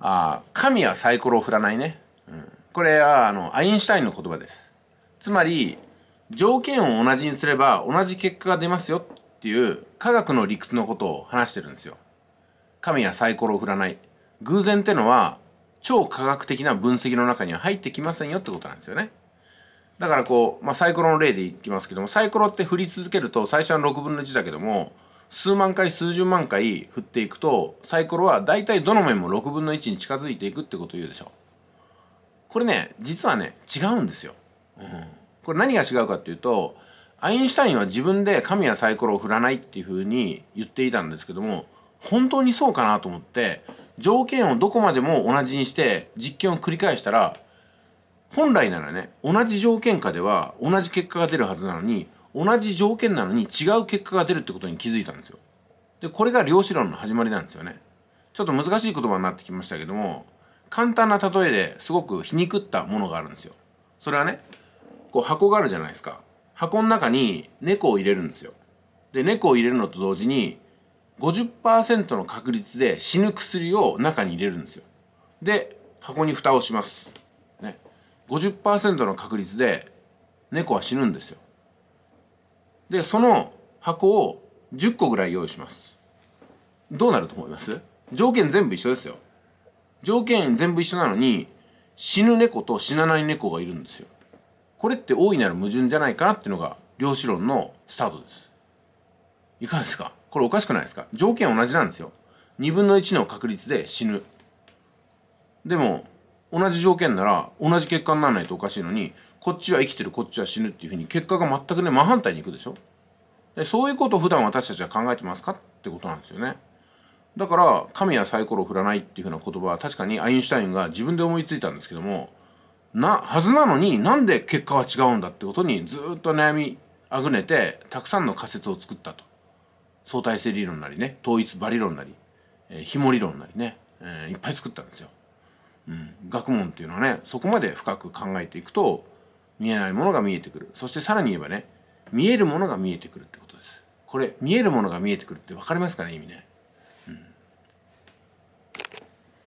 あ神はサイコロを振らないね、うん、これはあのアインシュタインの言葉ですつまり条件を同じにすれば同じ結果が出ますよっていう科学の理屈のことを話してるんですよ神はサイコロを振らない偶然ってのは超科学的な分析の中には入ってきませんよってことなんですよねだからこう、まあ、サイコロの例でいきますけどもサイコロって振り続けると最初は6分の1だけども数万回数十万回振っていくとサイコロは大体どの面も6分の1に近づいていくってことを言うでしょこれね実はね違うんですよ、うん、これ何が違うかっていうとアインシュタインは自分で神はサイコロを振らないっていうふうに言っていたんですけども本当にそうかなと思って条件をどこまでも同じにして実験を繰り返したら本来ならね同じ条件下では同じ結果が出るはずなのに同じ条件なのに違う結果が出るってことに気づいたんですよ。でこれが量子論の始まりなんですよね。ちょっと難しい言葉になってきましたけども簡単な例えですごく皮肉ったものがあるんですよ。それはねこう箱があるじゃないですか。箱の中に猫を入れるんですよ。で猫を入れるのと同時に50%の確率で死ぬ薬を中に入れるんですよ。で箱に蓋をします。ね、50%の確率で猫は死ぬんですよ。でその箱を10個ぐらい用意しますどうなると思います条件全部一緒ですよ条件全部一緒なのに死ぬ猫と死なない猫がいるんですよこれって大いなる矛盾じゃないかなっていうのが量子論のスタートですいかがですかこれおかしくないですか条件同じなんですよ2分の1の確率で死ぬでも同じ条件なら同じ結果にならないとおかしいのにこっちは生きてるこっちは死ぬっていうふうに結果が全くね真反対にいくでしょでそういうことを普段私たちは考えてますかってことなんですよねだから神はサイコロを振らないっていうふうな言葉は確かにアインシュタインが自分で思いついたんですけどもなはずなのになんで結果は違うんだってことにずっと悩みあぐねてたくさんの仮説を作ったと相対性理論なりね統一バリ論なり、えー、も理論なりね、えー、いっぱい作ったんですよ学問っていうのはねそこまで深く考えていくと見えないものが見えてくるそしてさらに言えばね見えるものが見えてくるってことですこれ見えるものが見えてくるって分かりますかね意味ね